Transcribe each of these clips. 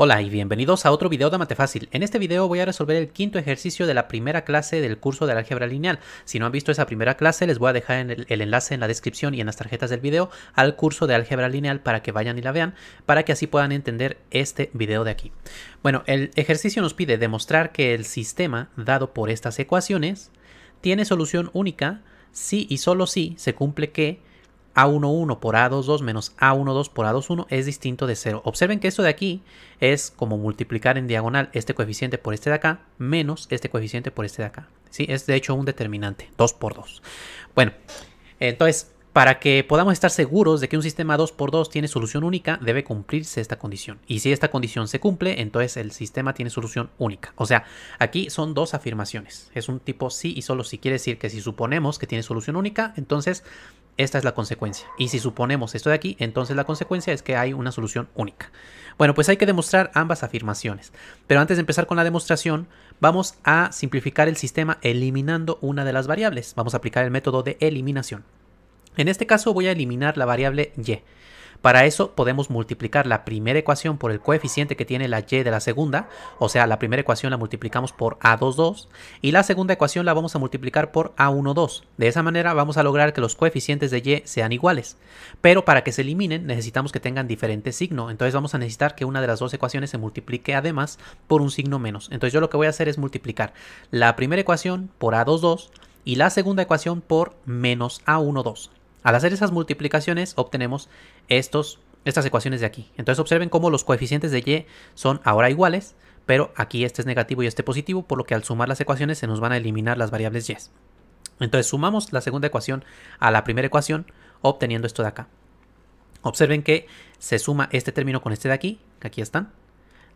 Hola y bienvenidos a otro video de Mate Fácil. En este video voy a resolver el quinto ejercicio de la primera clase del curso de álgebra lineal. Si no han visto esa primera clase, les voy a dejar el, el, enlace en la descripción y en las tarjetas del video al curso de álgebra lineal para que vayan y la vean, para que así puedan entender este video de aquí. Bueno, el ejercicio nos pide demostrar que el sistema dado por estas ecuaciones tiene solución única si y solo si se cumple que a11 por A22 menos A12 por A21 es distinto de 0. Observen que esto de aquí es como multiplicar en diagonal este coeficiente por este de acá menos este coeficiente por este de acá. ¿sí? Es de hecho un determinante, 2 por 2. Bueno, entonces para que podamos estar seguros de que un sistema 2 por 2 tiene solución única, debe cumplirse esta condición. Y si esta condición se cumple, entonces el sistema tiene solución única. O sea, aquí son dos afirmaciones. Es un tipo sí y solo sí. Quiere decir que si suponemos que tiene solución única, entonces esta es la consecuencia. Y si suponemos esto de aquí, entonces la consecuencia es que hay una solución única. Bueno, pues hay que demostrar ambas afirmaciones. Pero antes de empezar con la demostración, vamos a simplificar el sistema eliminando una de las variables. Vamos a aplicar el método de eliminación. En este caso voy a eliminar la variable y. Para eso podemos multiplicar la primera ecuación por el coeficiente que tiene la y de la segunda, o sea, la primera ecuación la multiplicamos por a22 y la segunda ecuación la vamos a multiplicar por a12. De esa manera vamos a lograr que los coeficientes de y sean iguales, pero para que se eliminen necesitamos que tengan diferente signo, entonces vamos a necesitar que una de las dos ecuaciones se multiplique además por un signo menos. Entonces yo lo que voy a hacer es multiplicar la primera ecuación por a22 y la segunda ecuación por menos a12. Al hacer esas multiplicaciones obtenemos estos, estas ecuaciones de aquí. Entonces observen cómo los coeficientes de y son ahora iguales, pero aquí este es negativo y este positivo, por lo que al sumar las ecuaciones se nos van a eliminar las variables y. Entonces sumamos la segunda ecuación a la primera ecuación obteniendo esto de acá. Observen que se suma este término con este de aquí, que aquí están.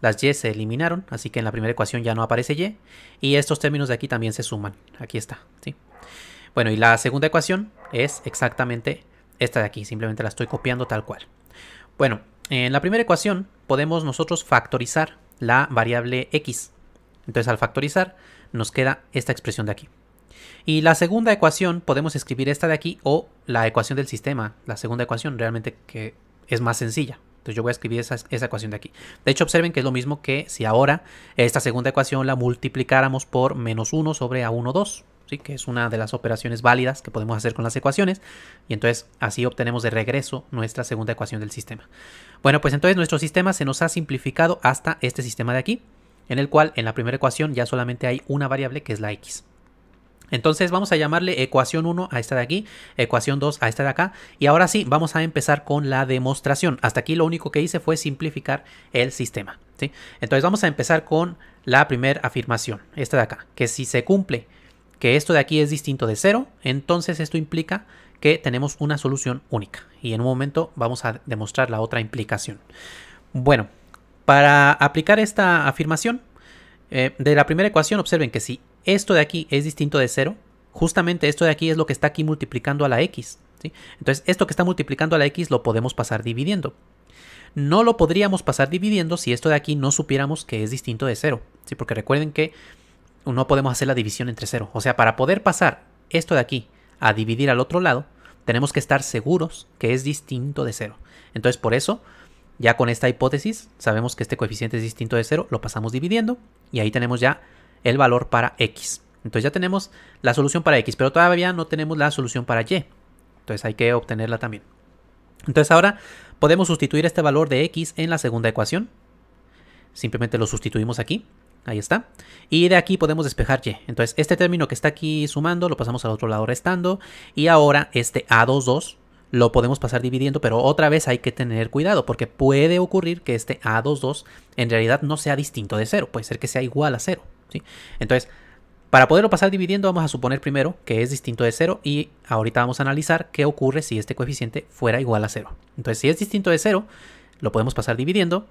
Las y se eliminaron, así que en la primera ecuación ya no aparece y. Y estos términos de aquí también se suman. Aquí está. ¿sí? Bueno, y la segunda ecuación es exactamente esta de aquí, simplemente la estoy copiando tal cual. Bueno, en la primera ecuación podemos nosotros factorizar la variable x. Entonces al factorizar nos queda esta expresión de aquí. Y la segunda ecuación podemos escribir esta de aquí o la ecuación del sistema, la segunda ecuación realmente que es más sencilla. Entonces yo voy a escribir esa, ecuación de aquí. De hecho observen que es lo mismo que si ahora esta segunda ecuación la multiplicáramos por menos 1 sobre a1, 2 que es una de las operaciones válidas que podemos hacer con las ecuaciones, y entonces así obtenemos de regreso nuestra segunda ecuación del sistema. Bueno, pues entonces nuestro sistema se nos ha simplificado hasta este sistema de aquí, en el cual en la primera ecuación ya solamente hay una variable que es la x. Entonces vamos a llamarle ecuación 1 a esta de aquí, ecuación 2 a esta de acá. Y ahora sí, vamos a empezar con la demostración. Hasta aquí lo único que hice fue simplificar el sistema. Entonces vamos a empezar con la primera afirmación, esta de acá, que si se cumple que esto de aquí es distinto de cero, entonces esto implica que tenemos una solución única. Y en un momento vamos a demostrar la otra implicación. Bueno, para aplicar esta afirmación, eh, de la primera ecuación observen que si esto de aquí es distinto de cero, justamente esto de aquí es lo que está aquí multiplicando a la x. ¿sí? Entonces esto que está multiplicando a la x lo podemos pasar dividiendo. No lo podríamos pasar dividiendo si esto de aquí no supiéramos que es distinto de cero. ¿sí? Porque recuerden que no podemos hacer la división entre cero. O sea, para poder pasar esto de aquí a dividir al otro lado, tenemos que estar seguros que es distinto de cero. Entonces, por eso, ya con esta hipótesis, sabemos que este coeficiente es distinto de cero, lo pasamos dividiendo y ahí tenemos ya el valor para x. Entonces ya tenemos la solución para x, pero todavía no tenemos la solución para y. Entonces hay que obtenerla también. Entonces ahora podemos sustituir este valor de x en la segunda ecuación. Simplemente lo sustituimos aquí. Ahí está. Y de aquí podemos despejar Y. Entonces, este término que está aquí sumando lo pasamos al otro lado restando. Y ahora este A22 lo podemos pasar dividiendo, pero otra vez hay que tener cuidado porque puede ocurrir que este A22 en realidad no sea distinto de 0, puede ser que sea igual a 0. ¿sí? Entonces, para poderlo pasar dividiendo vamos a suponer primero que es distinto de 0 y ahorita vamos a analizar qué ocurre si este coeficiente fuera igual a 0. Entonces, si es distinto de 0, lo podemos pasar dividiendo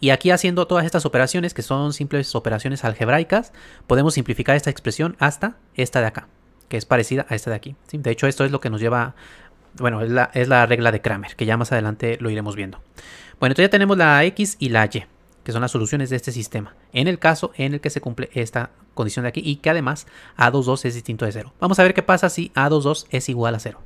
y aquí haciendo todas estas operaciones, que son simples operaciones algebraicas, podemos simplificar esta expresión hasta esta de acá, que es parecida a esta de aquí. De hecho, esto es lo que nos lleva, bueno, es la, es la regla de Kramer, que ya más adelante lo iremos viendo. Bueno, entonces ya tenemos la X y la Y, que son las soluciones de este sistema, en el caso en el que se cumple esta condición de aquí y que además A22 es distinto de 0. Vamos a ver qué pasa si A22 es igual a 0.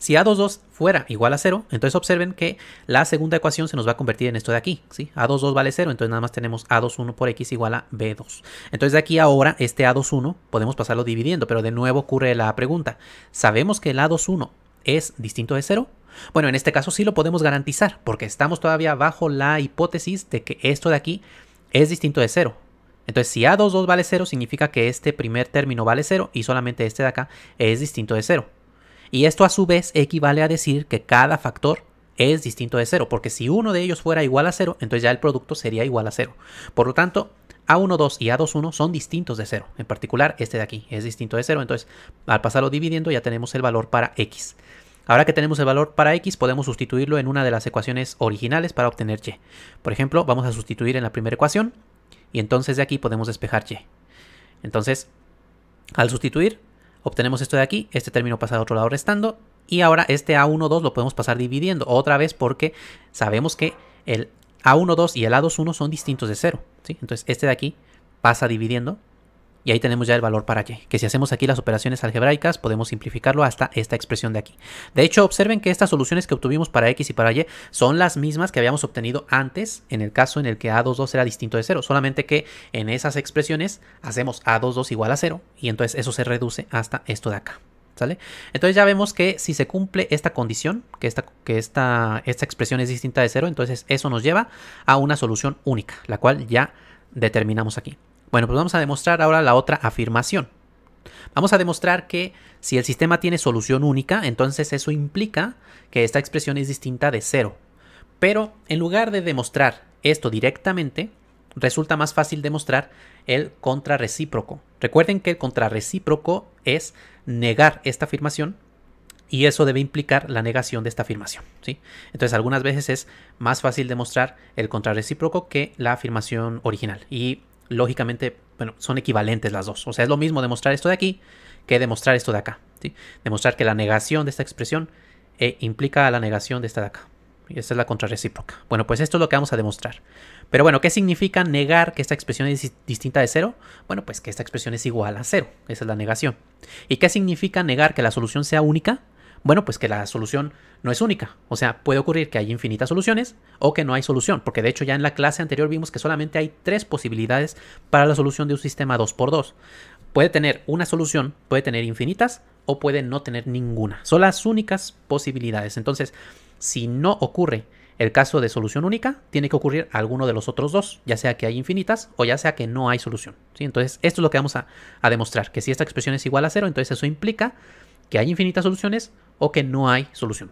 Si A22 fuera igual a 0, entonces observen que la segunda ecuación se nos va a convertir en esto de aquí, ¿sí? A22 vale 0, entonces nada más tenemos A21 por X igual a B2. Entonces de aquí ahora, este A21 podemos pasarlo dividiendo, pero de nuevo ocurre la pregunta. ¿Sabemos que el A21 es distinto de 0? Bueno, en este caso sí lo podemos garantizar, porque estamos todavía bajo la hipótesis de que esto de aquí es distinto de 0. Entonces, si A22 vale 0, significa que este primer término vale 0 y solamente este de acá es distinto de 0. Y esto a su vez equivale a decir que cada factor es distinto de cero, porque si uno de ellos fuera igual a cero, entonces ya el producto sería igual a cero. Por lo tanto, A12 y A21 son distintos de cero. En particular, este de aquí es distinto de cero. Entonces, al pasarlo dividiendo, ya tenemos el valor para X. Ahora que tenemos el valor para x, podemos sustituirlo en una de las ecuaciones originales para obtener y. Por ejemplo, vamos a sustituir en la primera ecuación y entonces de aquí podemos despejar y. Entonces, al sustituir, Obtenemos esto de aquí, este término pasa al otro lado restando y ahora este A1,2 lo podemos pasar dividiendo otra vez porque sabemos que el a 2 y el A2,1 son distintos de 0. ¿sí? Entonces este de aquí pasa dividiendo y ahí tenemos ya el valor para y, que si hacemos aquí las operaciones algebraicas podemos simplificarlo hasta esta expresión de aquí. De hecho, observen que estas soluciones que obtuvimos para x y para y son las mismas que habíamos obtenido antes en el caso en el que a22 era distinto de 0, solamente que en esas expresiones hacemos a22 igual a 0 y entonces eso se reduce hasta esto de acá. ¿Sale? Entonces ya vemos que si se cumple esta condición, que, esta, que esta, esta expresión es distinta de 0, entonces eso nos lleva a una solución única, la cual ya determinamos aquí. Bueno, pues vamos a demostrar ahora la otra afirmación. Vamos a demostrar que si el sistema tiene solución única, entonces eso implica que esta expresión es distinta de cero. Pero en lugar de demostrar esto directamente, resulta más fácil demostrar el contrarrecíproco. Recuerden que el contrarrecíproco es negar esta afirmación y eso debe implicar la negación de esta afirmación. ¿sí? Entonces algunas veces es más fácil demostrar el contrarrecíproco que la afirmación original. Y lógicamente, bueno, son equivalentes las dos. O sea, es lo mismo demostrar esto de aquí que demostrar esto de acá. Demostrar que la negación de esta expresión eh, implica la negación de esta de acá. Y esta es la contrarrecíproca. Bueno, pues esto es lo que vamos a demostrar. Pero bueno, ¿qué significa negar que esta expresión es distinta de cero? Bueno, pues que esta expresión es igual a cero. Esa es la negación. ¿Y qué significa negar que la solución sea única? Bueno, pues que la solución no es única. O sea, puede ocurrir que hay infinitas soluciones o que no hay solución, porque de hecho ya en la clase anterior vimos que solamente hay tres posibilidades para la solución de un sistema 2x2. Puede tener una solución, puede tener infinitas o puede no tener ninguna. Son las únicas posibilidades. Entonces, si no ocurre el caso de solución única, tiene que ocurrir alguno de los otros dos, ya sea que hay infinitas o ya sea que no hay solución. ¿sí? Entonces, esto es lo que vamos a, a demostrar, que si esta expresión es igual a cero, entonces eso implica que hay infinitas soluciones o que no hay solución.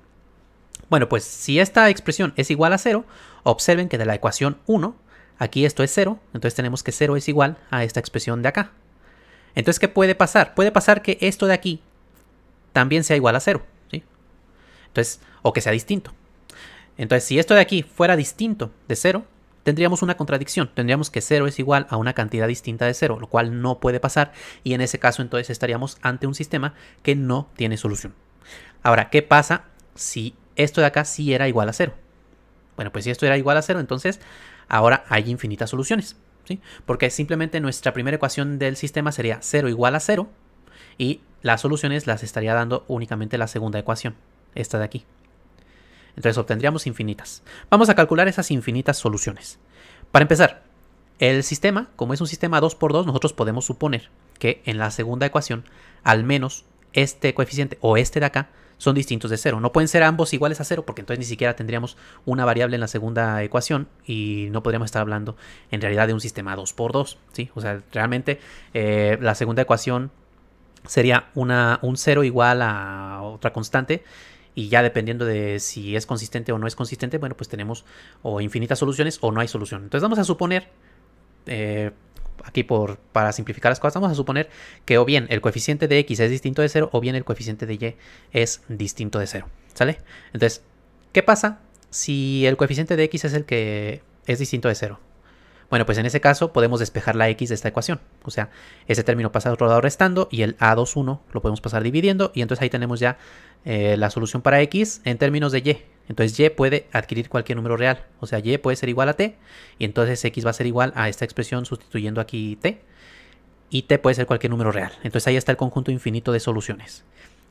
Bueno, pues si esta expresión es igual a 0, observen que de la ecuación 1, aquí esto es 0, entonces tenemos que 0 es igual a esta expresión de acá. Entonces, ¿qué puede pasar? Puede pasar que esto de aquí también sea igual a 0, ¿sí? Entonces, o que sea distinto. Entonces, si esto de aquí fuera distinto de 0, tendríamos una contradicción, tendríamos que 0 es igual a una cantidad distinta de 0, lo cual no puede pasar y en ese caso entonces estaríamos ante un sistema que no tiene solución. Ahora, ¿qué pasa si esto de acá sí era igual a 0? Bueno, pues si esto era igual a 0, entonces ahora hay infinitas soluciones, ¿sí? Porque simplemente nuestra primera ecuación del sistema sería 0 igual a 0 y las soluciones las estaría dando únicamente la segunda ecuación, esta de aquí. Entonces obtendríamos infinitas. Vamos a calcular esas infinitas soluciones. Para empezar, el sistema, como es un sistema 2x2, nosotros podemos suponer que en la segunda ecuación, al menos este coeficiente o este de acá son distintos de cero. No pueden ser ambos iguales a cero porque entonces ni siquiera tendríamos una variable en la segunda ecuación y no podríamos estar hablando en realidad de un sistema 2x2. ¿sí? O sea, realmente eh, la segunda ecuación sería una, un 0 igual a otra constante y ya dependiendo de si es consistente o no es consistente, bueno, pues tenemos o infinitas soluciones o no hay solución. Entonces vamos a suponer, eh, aquí por, para simplificar las cosas, vamos a suponer que o bien el coeficiente de x es distinto de 0 o bien el coeficiente de y es distinto de 0, ¿sale? Entonces, ¿qué pasa si el coeficiente de x es el que es distinto de 0? Bueno, pues en ese caso podemos despejar la x de esta ecuación. O sea, ese término pasa al otro lado restando y el a21 lo podemos pasar dividiendo y entonces ahí tenemos ya eh, la solución para x en términos de y. Entonces y puede adquirir cualquier número real. O sea, y puede ser igual a t y entonces x va a ser igual a esta expresión sustituyendo aquí t. Y t puede ser cualquier número real. Entonces ahí está el conjunto infinito de soluciones.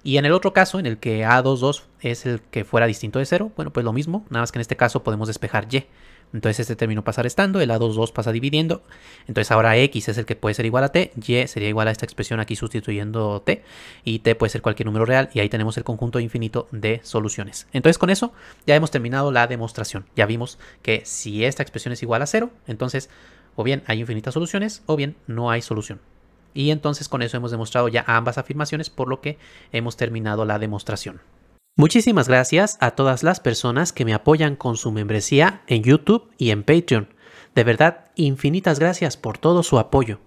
Y en el otro caso, en el que a22 es el que fuera distinto de 0, bueno, pues lo mismo, nada más que en este caso podemos despejar y. Entonces este término pasa restando, el A22 pasa dividiendo. Entonces ahora X es el que puede ser igual a T, Y sería igual a esta expresión aquí sustituyendo T, y T puede ser cualquier número real, y ahí tenemos el conjunto infinito de soluciones. Entonces con eso ya hemos terminado la demostración. Ya vimos que si esta expresión es igual a 0, entonces o bien hay infinitas soluciones, o bien no hay solución. Y entonces con eso hemos demostrado ya ambas afirmaciones, por lo que hemos terminado la demostración. Muchísimas gracias a todas las personas que me apoyan con su membresía en YouTube y en Patreon. De verdad, infinitas gracias por todo su apoyo.